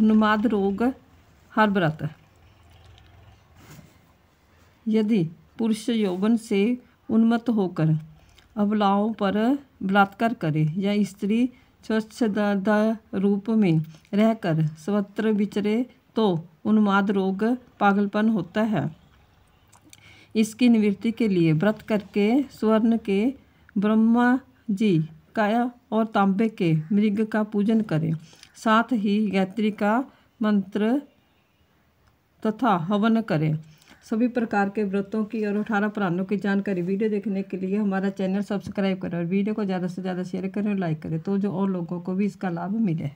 उन्माद रोग हर व्रत यदि पुरुष यौवन से उन्मत्त होकर अवलाओं पर बलात्कार करे या स्त्री स्वच्छदा रूप में रहकर स्वत्र विचरे तो उन्माद रोग पागलपन होता है इसकी निवृत्ति के लिए व्रत करके स्वर्ण के ब्रह्मा जी काया और तांबे के मृग का पूजन करें साथ ही गायत्री का मंत्र तथा हवन करें सभी प्रकार के व्रतों की और अठारह प्राणों की जानकारी वीडियो देखने के लिए हमारा चैनल सब्सक्राइब करें और वीडियो को ज़्यादा से ज़्यादा शेयर करें और लाइक करें तो जो और लोगों को भी इसका लाभ मिले